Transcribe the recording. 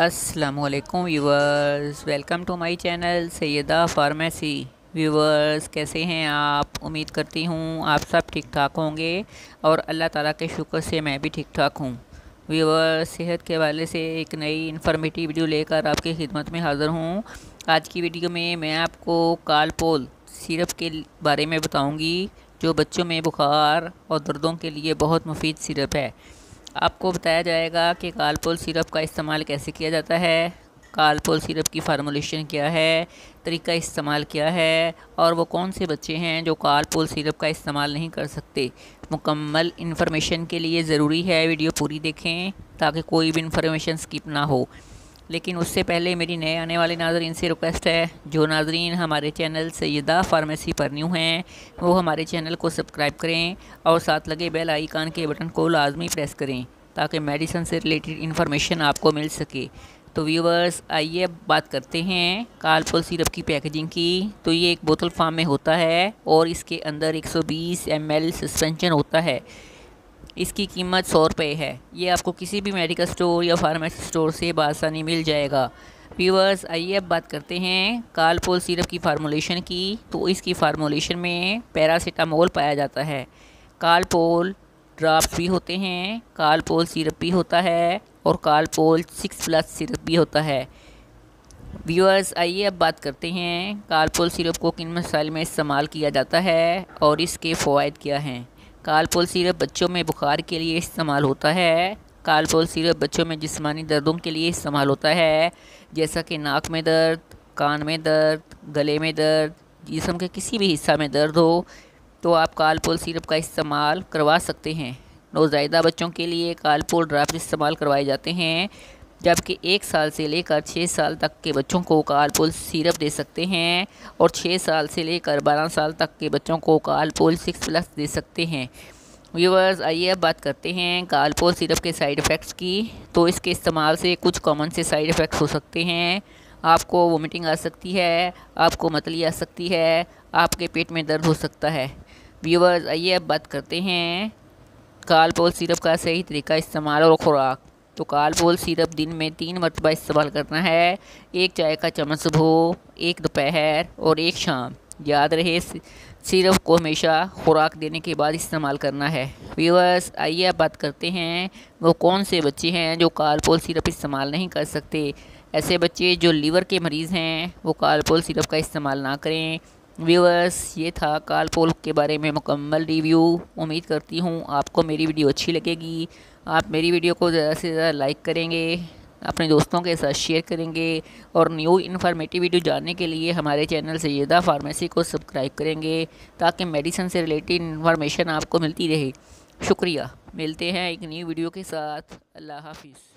असलकुम viewers welcome to my channel Saida pharmacy viewers कैसे हैं आप उम्मीद करती हूँ आप सब ठीक ठाक होंगे और अल्लाह ताला के शुक्र से मैं भी ठीक ठाक हूँ व्यूवर्स सेहत के हवाले से एक नई इन्फॉर्मेटिव वीडियो लेकर आपकी खिदमत में हाजिर हूँ आज की वीडियो में मैं आपको कालपोल सिरप के बारे में बताऊँगी जो बच्चों में बुखार और दर्दों के लिए बहुत मुफीद सिरप है आपको बताया जाएगा कि कालपोल सिरप का इस्तेमाल कैसे किया जाता है कालपोल सिरप की फार्मोलेशन क्या है तरीका इस्तेमाल क्या है और वो कौन से बच्चे हैं जो कालपोल सिरप का इस्तेमाल नहीं कर सकते मुकम्मल इन्फॉर्मेशन के लिए ज़रूरी है वीडियो पूरी देखें ताकि कोई भी इन्फॉर्मेशन स्किप ना हो लेकिन उससे पहले मेरी नए आने वाले नाजरीन से रिक्वेस्ट है जो नाजरीन हमारे चैनल सैदा फार्मेसी पर न्यू हैं वो हमारे चैनल को सब्सक्राइब करें और साथ लगे बेल आइकान के बटन को लाजमी प्रेस करें ताकि मेडिसन से रिलेटेड इन्फॉर्मेशन आपको मिल सके तो व्यूवर्स आइए बात करते हैं कालपुल सिरप की पैकेजिंग की तो ये एक बोतल फार्म में होता है और इसके अंदर 120 एल सस्पेंशन होता है इसकी कीमत सौ रुपये है ये आपको किसी भी मेडिकल स्टोर या फार्मेसी स्टोर से बासानी मिल जाएगा व्यूवर्स आइए अब बात करते हैं कालपोल सिरप की फार्मोलेशन की तो इसकी फार्मोलेशन में पैरासीटामोल पाया जाता है कालपोल ड्राफ्ट भी होते हैं कालपोल सिरप भी होता है और कालपोल सिक्स प्लस सिरप भी होता है व्यूअर्स आइए अब बात करते हैं कालपोल सिरप को किन मसाइल में इस्तेमाल किया जाता है और इसके फ़वाद क्या हैं कालपोल सिरप बच्चों में बुखार के लिए इस्तेमाल होता है कालपोल सिरप बच्चों में जिसमानी दर्दों के लिए इस्तेमाल होता है जैसा कि नाक में दर्द कान में दर्द गले में दर्द जिसम के किसी भी हिस्सा में दर्द हो तो आप कालपोल सिरप का इस्तेमाल करवा सकते हैं नौजायदा बच्चों के लिए कालपोल ड्राफ्ट इस्तेमाल करवाए जाते हैं जबकि एक साल से लेकर छः साल तक के बच्चों को कारपुल सिरप दे सकते हैं और छः साल से लेकर बारह साल तक के बच्चों को कारपुल सिक्स प्लस दे सकते हैं व्यूवर्स आइए अब बात करते हैं कारपोल सिरप के साइड इफ़ेक्ट्स की तो इसके इस्तेमाल से कुछ कॉमन से साइड इफ़ेक्ट्स हो सकते हैं आपको वोमिटिंग आ सकती है आपको मतली आ सकती है आपके पेट में दर्द हो सकता है व्यूवर्स आइए अब बात करते हैं कारपोल सिरप का सही तरीका इस्तेमाल और ख़ुराक तो कार्बोल सिरप दिन में तीन मरतबा इस्तेमाल करना है एक चाय का चम्मच सुबह एक दोपहर और एक शाम याद रहे सिरप को हमेशा खुराक देने के बाद इस्तेमाल करना है व्यूअर्स आइए आप बात करते हैं वो कौन से बच्चे हैं जो कार्पोल सिरप इस्तेमाल नहीं कर सकते ऐसे बच्चे जो लीवर के मरीज़ हैं वो कार्पोल सिरप का इस्तेमाल ना करें व्यूअर्स ये था काल पोल के बारे में मुकम्मल रिव्यू उम्मीद करती हूँ आपको मेरी वीडियो अच्छी लगेगी आप मेरी वीडियो को ज़्यादा से ज़्यादा लाइक करेंगे अपने दोस्तों के साथ शेयर करेंगे और न्यू इन्फॉर्मेटिव वीडियो जानने के लिए हमारे चैनल से यदा फार्मेसी को सब्सक्राइब करेंगे ताकि मेडिसिन से रिलेटेड इन्फॉर्मेशन आपको मिलती रहे शुक्रिया मिलते हैं एक न्यू वीडियो के साथ अल्लाह हाफिज़